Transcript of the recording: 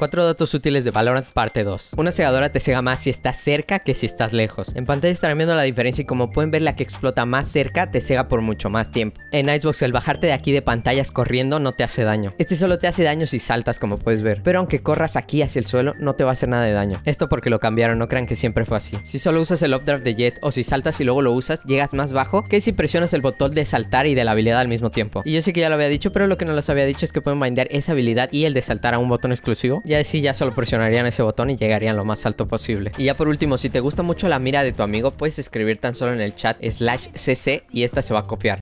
Cuatro datos útiles de Valorant parte 2. Una cegadora te cega más si estás cerca que si estás lejos. En pantalla estarán viendo la diferencia y como pueden ver la que explota más cerca te cega por mucho más tiempo. En Icebox el bajarte de aquí de pantallas corriendo no te hace daño. Este solo te hace daño si saltas como puedes ver. Pero aunque corras aquí hacia el suelo no te va a hacer nada de daño. Esto porque lo cambiaron, no crean que siempre fue así. Si solo usas el updraft de Jet o si saltas y luego lo usas llegas más bajo que si presionas el botón de saltar y de la habilidad al mismo tiempo. Y yo sé que ya lo había dicho pero lo que no los había dicho es que pueden bindear esa habilidad y el de saltar a un botón exclusivo ya sí, ya solo presionarían ese botón y llegarían lo más alto posible. Y ya por último, si te gusta mucho la mira de tu amigo, puedes escribir tan solo en el chat slash cc y esta se va a copiar.